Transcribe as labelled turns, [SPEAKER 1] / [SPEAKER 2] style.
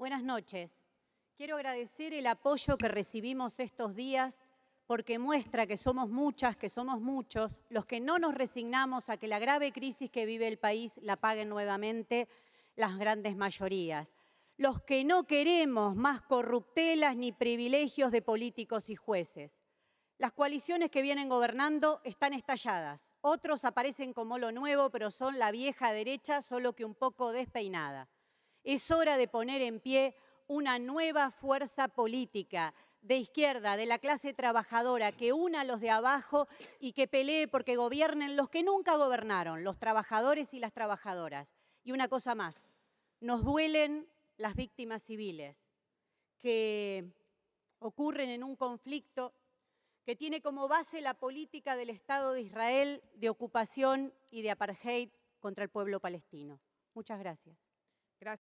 [SPEAKER 1] Buenas noches. Quiero agradecer el apoyo que recibimos estos días porque muestra que somos muchas, que somos muchos, los que no nos resignamos a que la grave crisis que vive el país la paguen nuevamente las grandes mayorías, los que no queremos más corruptelas ni privilegios de políticos y jueces. Las coaliciones que vienen gobernando están estalladas, otros aparecen como lo nuevo, pero son la vieja derecha, solo que un poco despeinada. Es hora de poner en pie una nueva fuerza política de izquierda, de la clase trabajadora, que una a los de abajo y que pelee porque gobiernen los que nunca gobernaron, los trabajadores y las trabajadoras. Y una cosa más, nos duelen las víctimas civiles que ocurren en un conflicto que tiene como base la política del Estado de Israel de ocupación y de apartheid contra el pueblo palestino. Muchas gracias.